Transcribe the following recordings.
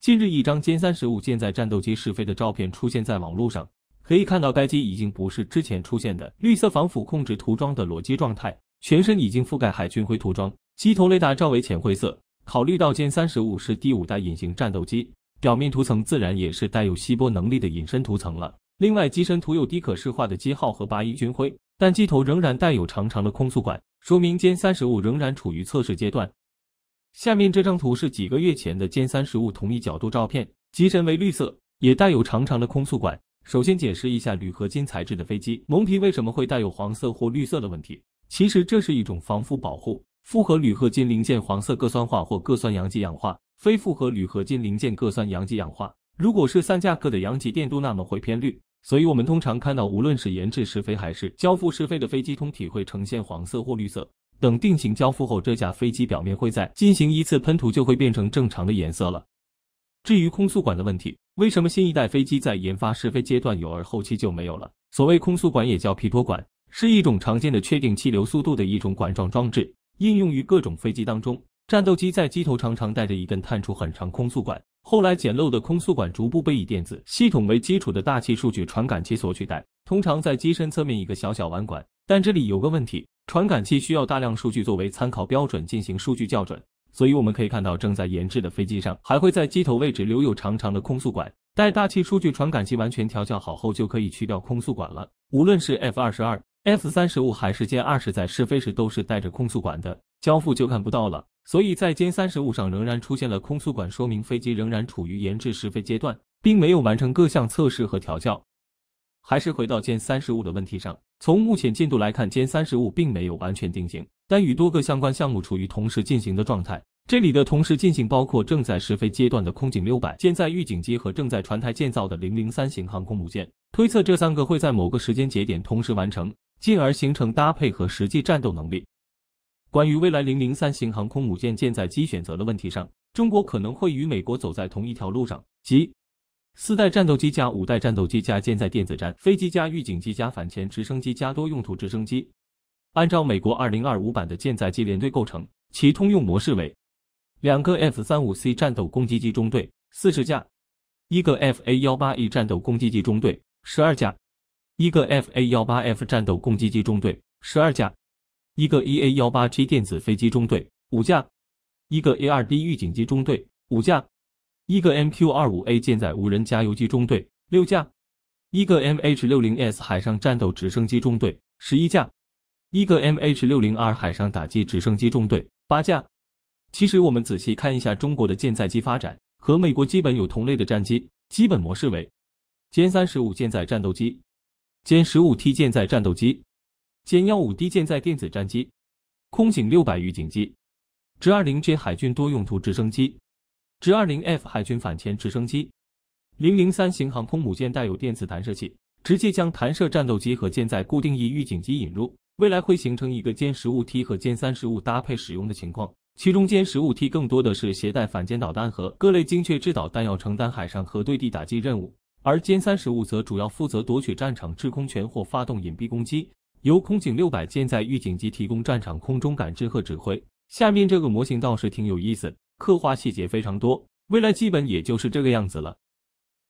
近日，一张歼三十五舰载战斗机试飞的照片出现在网络上。可以看到，该机已经不是之前出现的绿色防腐控制涂装的裸机状态，全身已经覆盖海军灰涂装，机头雷达罩为浅灰色。考虑到歼三十五是第五代隐形战斗机，表面涂层自然也是带有吸波能力的隐身涂层了。另外，机身涂有低可视化的机号和八一军徽，但机头仍然带有长长的空速管，说明歼三十五仍然处于测试阶段。下面这张图是几个月前的歼三十五同一角度照片，机身为绿色，也带有长长的空速管。首先解释一下铝合金材质的飞机蒙皮为什么会带有黄色或绿色的问题。其实这是一种防腐保护。复合铝合金零件黄色铬酸化或铬酸阳极氧化，非复合铝合金零件铬酸阳极氧化。如果是三价铬的阳极电镀，那么会偏绿。所以我们通常看到，无论是研制试飞还是交付试飞的飞机，通体会呈现黄色或绿色。等定型交付后，这架飞机表面会在进行一次喷涂，就会变成正常的颜色了。至于空速管的问题，为什么新一代飞机在研发试飞阶段有，而后期就没有了？所谓空速管也叫皮托管，是一种常见的确定气流速度的一种管状装置，应用于各种飞机当中。战斗机在机头常常带着一根探出很长空速管，后来简陋的空速管逐步被以电子系统为基础的大气数据传感器所取代，通常在机身侧面一个小小弯管。但这里有个问题。传感器需要大量数据作为参考标准进行数据校准，所以我们可以看到正在研制的飞机上还会在机头位置留有长长的空速管。待大气数据传感器完全调校好后，就可以去掉空速管了。无论是 F 二十二、F 三十五还是歼二十，在试飞时都是带着空速管的，交付就看不到了。所以在歼三十五上仍然出现了空速管，说明飞机仍然处于研制试飞阶段，并没有完成各项测试和调校。还是回到歼三十五的问题上，从目前进度来看，歼三十五并没有完全定型，但与多个相关项目处于同时进行的状态。这里的同时进行包括正在试飞阶段的空警六百舰载预警机和正在船台建造的零零三型航空母舰。推测这三个会在某个时间节点同时完成，进而形成搭配和实际战斗能力。关于未来零零三型航空母舰舰载机选择的问题上，中国可能会与美国走在同一条路上，即。四代战斗机加五代战斗机加舰载电子战飞机加预警机加反潜直升机加多用途直升机。按照美国二零二五版的舰载机联队构成，其通用模式为：两个 F 三五 C 战斗攻击机中队四十架，一个 FA 幺八 E 战斗攻击机中队十二架，一个 FA 幺八 F 战斗攻击机中队十二架，一个 EA 幺八 G 电子飞机中队五架，一个 A r D 预警机中队五架。一个 MQ 二五 A 舰载无人加油机中队六架，一个 MH 六零 S 海上战斗直升机中队十一架，一个 MH 六零 R 海上打击直升机中队八架。其实我们仔细看一下中国的舰载机发展，和美国基本有同类的战机，基本模式为：歼三十五舰载战斗机、歼十五 T 舰载战斗机、歼幺五 D 舰载电子战机、空警六百预警机、直二零 J 海军多用途直升机。直二零 F 海军反潜直升机，零零三型航空母舰带有电磁弹射器，直接将弹射战斗机和舰载固定翼预警机引入，未来会形成一个歼十五 T 和歼三十五搭配使用的情况，其中歼十五 T 更多的是携带反舰导弹和各类精确制导弹药，承担海上和对地打击任务，而歼三十五则主要负责夺取战场制空权或发动隐蔽攻击，由空警六百舰载预警机提供战场空中感知和指挥。下面这个模型倒是挺有意思。刻画细节非常多，未来基本也就是这个样子了。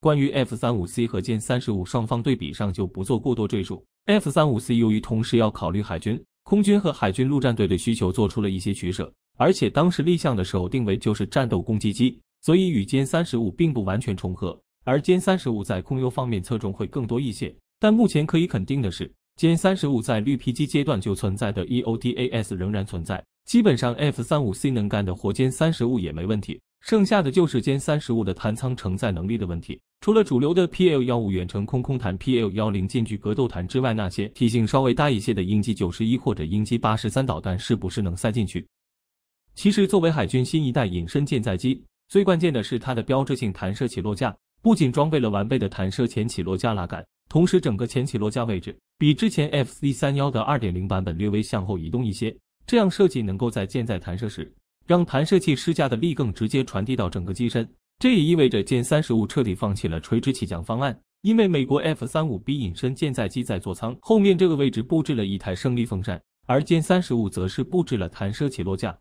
关于 F 三五 C 和歼三十五双方对比上就不做过多赘述。F 三五 C 由于同时要考虑海军、空军和海军陆战队的需求，做出了一些取舍，而且当时立项的时候定位就是战斗攻击机，所以与歼三十五并不完全重合。而歼三十五在空优方面侧重会更多一些。但目前可以肯定的是，歼三十五在绿皮机阶段就存在的 E O T A S 仍然存在。基本上，F 三五 C 能干的，火箭三十五也没问题。剩下的就是歼三十五的弹舱承载能力的问题。除了主流的 PL 幺五远程空空弹、PL 幺零近距格斗弹之外，那些体型稍微大一些的鹰击九十一或者鹰击八十三导弹是不是能塞进去？其实，作为海军新一代隐身舰载机，最关键的是它的标志性弹射起落架，不仅装备了完备的弹射前起落架拉杆，同时整个前起落架位置比之前 F C 三幺的二点零版本略微向后移动一些。这样设计能够在舰载弹射时，让弹射器施加的力更直接传递到整个机身。这也意味着歼三十五彻底放弃了垂直起降方案，因为美国 F 三五 B 隐身舰载机在座舱后面这个位置布置了一台升力风扇，而歼三十五则是布置了弹射起落架。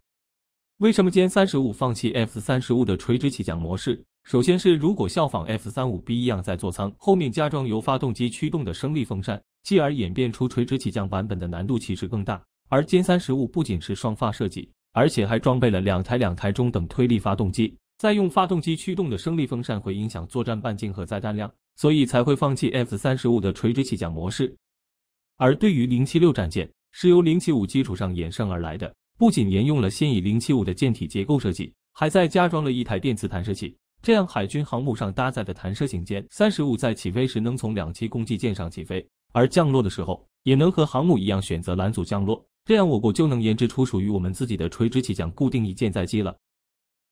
为什么歼三十五放弃 F 三十五的垂直起降模式？首先是如果效仿 F 三五 B 一样在座舱后面加装由发动机驱动的升力风扇，继而演变出垂直起降版本的难度其实更大。而歼三十五不仅是双发设计，而且还装备了两台两台中等推力发动机。再用发动机驱动的升力风扇会影响作战半径和载弹量，所以才会放弃 F 三十五的垂直起降模式。而对于零七六战舰，是由零七五基础上衍生而来的，不仅沿用了现役零七五的舰体结构设计，还在加装了一台电磁弹射器。这样，海军航母上搭载的弹射型歼三十五在起飞时能从两栖攻击舰上起飞，而降落的时候也能和航母一样选择拦阻降落。这样，我国就能研制出属于我们自己的垂直起降固定翼舰载机了。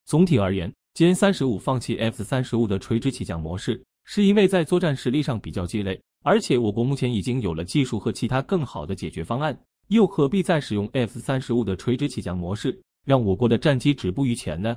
总体而言，歼三十五放弃 F 三十五的垂直起降模式，是因为在作战实力上比较鸡肋，而且我国目前已经有了技术和其他更好的解决方案，又何必再使用 F 三十五的垂直起降模式，让我国的战机止步于前呢？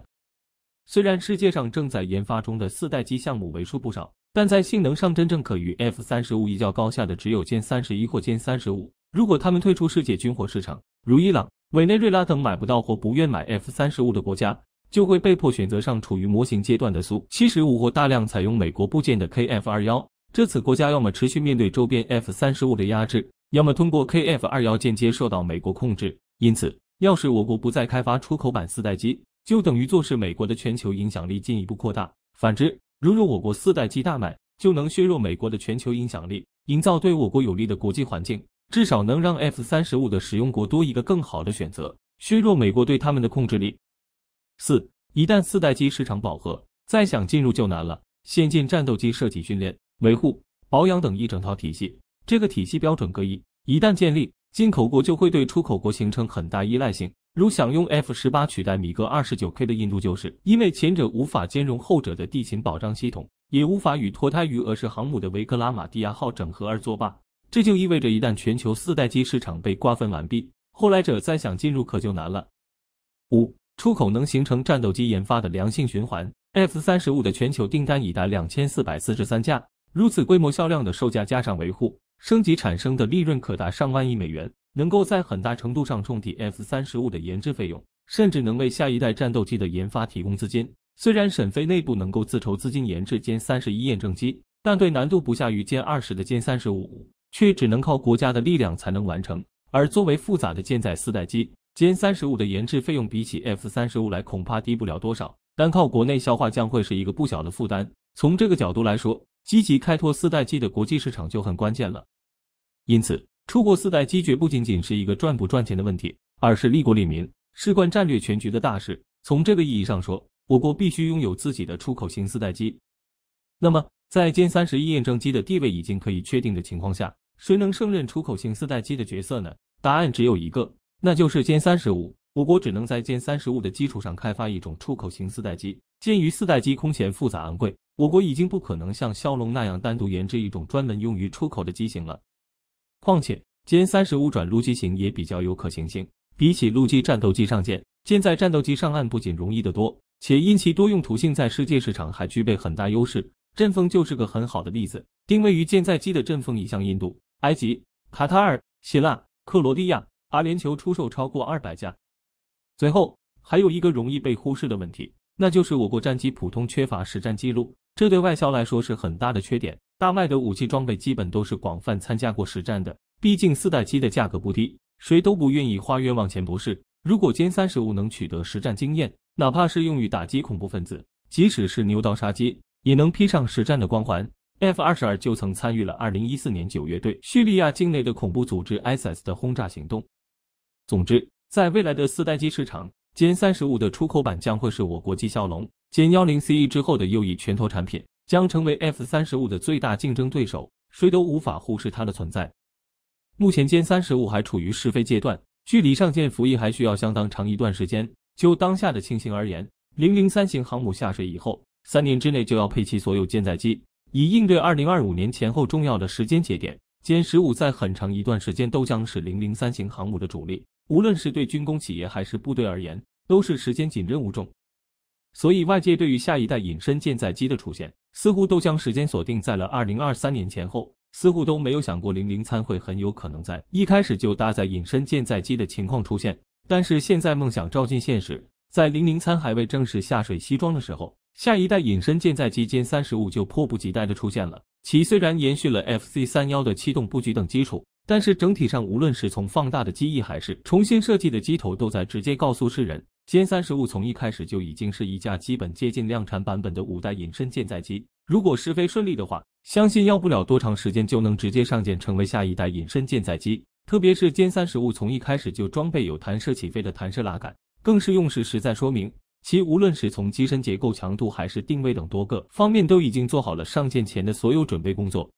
虽然世界上正在研发中的四代机项目为数不少，但在性能上真正可与 F 三十五一较高下的只有歼三十一或歼三十五。如果他们退出世界军火市场，如伊朗、委内瑞拉等买不到或不愿买 F 三十五的国家，就会被迫选择上处于模型阶段的苏七十五或大量采用美国部件的 KF 二幺。这次国家要么持续面对周边 F 三十五的压制，要么通过 KF 二幺间接受到美国控制。因此，要是我国不再开发出口版四代机，就等于坐视美国的全球影响力进一步扩大。反之，如若我国四代机大卖，就能削弱美国的全球影响力，营造对我国有利的国际环境。至少能让 F 三十五的使用国多一个更好的选择，削弱美国对他们的控制力。四，一旦四代机市场饱和，再想进入就难了。先进战斗机设计、训练、维护、保养等一整套体系，这个体系标准各异，一旦建立，进口国就会对出口国形成很大依赖性。如想用 F 十八取代米格二十九 K 的印度，就是因为前者无法兼容后者的地勤保障系统，也无法与脱胎于俄式航母的维克拉玛蒂亚号整合而作罢。这就意味着，一旦全球四代机市场被瓜分完毕，后来者再想进入可就难了。五出口能形成战斗机研发的良性循环。F 三十五的全球订单已达两千四百四十三架，如此规模销量的售价加上维护、升级产生的利润可达上万亿美元，能够在很大程度上冲抵 F 三十五的研制费用，甚至能为下一代战斗机的研发提供资金。虽然沈飞内部能够自筹资金研制歼三十一验证机，但对难度不下于歼二十的歼三十五。却只能靠国家的力量才能完成。而作为复杂的舰载四代机歼三十五的研制费用，比起 F 三十五来恐怕低不了多少。单靠国内消化将会是一个不小的负担。从这个角度来说，积极开拓四代机的国际市场就很关键了。因此，出国四代机绝不仅仅是一个赚不赚钱的问题，而是利国利民，事关战略全局的大事。从这个意义上说，我国必须拥有自己的出口型四代机。那么，在歼三十一验证机的地位已经可以确定的情况下，谁能胜任出口型四代机的角色呢？答案只有一个，那就是歼三十五。我国只能在歼三十五的基础上开发一种出口型四代机。鉴于四代机空前复杂昂贵，我国已经不可能像枭龙那样单独研制一种专门用于出口的机型了。况且，歼三十五转陆机型也比较有可行性。比起陆基战斗机上舰，舰载战斗机上岸不仅容易得多，且因其多用途性，在世界市场还具备很大优势。阵风就是个很好的例子，定位于舰载机的阵风已向印度。埃及、卡塔尔、希腊、克罗地亚、阿联酋出售超过二百架。最后还有一个容易被忽视的问题，那就是我国战机普通缺乏实战记录，这对外销来说是很大的缺点。大麦的武器装备基本都是广泛参加过实战的，毕竟四代机的价格不低，谁都不愿意花冤枉钱，不是？如果歼三十五能取得实战经验，哪怕是用于打击恐怖分子，即使是牛刀杀鸡，也能披上实战的光环。F 二十二就曾参与了二零一四年九月对叙利亚境内的恐怖组织 ISIS 的轰炸行动。总之，在未来的四代机市场，歼三十五的出口版将会是我国继枭龙、歼幺零 CE 之后的又一拳头产品，将成为 F 三十五的最大竞争对手，谁都无法忽视它的存在。目前，歼三十五还处于试飞阶段，距离上舰服役还需要相当长一段时间。就当下的情形而言，零零三型航母下水以后，三年之内就要配齐所有舰载机。以应对二零二五年前后重要的时间节点，歼十五在很长一段时间都将是零零三型航母的主力。无论是对军工企业还是部队而言，都是时间紧、任务重。所以，外界对于下一代隐身舰载机的出现，似乎都将时间锁定在了二零二三年前后，似乎都没有想过零零三会很有可能在一开始就搭载隐身舰载机的情况出现。但是，现在梦想照进现实，在零零三还未正式下水西装的时候。下一代隐身舰载机歼三十五就迫不及待地出现了。其虽然延续了 FC 三幺的气动布局等基础，但是整体上无论是从放大的机翼还是重新设计的机头，都在直接告诉世人，歼三十五从一开始就已经是一架基本接近量产版本的五代隐身舰载机。如果试飞顺利的话，相信要不了多长时间就能直接上舰，成为下一代隐身舰载机。特别是歼三十五从一开始就装备有弹射起飞的弹射拉杆，更是用时实在说明。其无论是从机身结构强度，还是定位等多个方面，都已经做好了上线前的所有准备工作。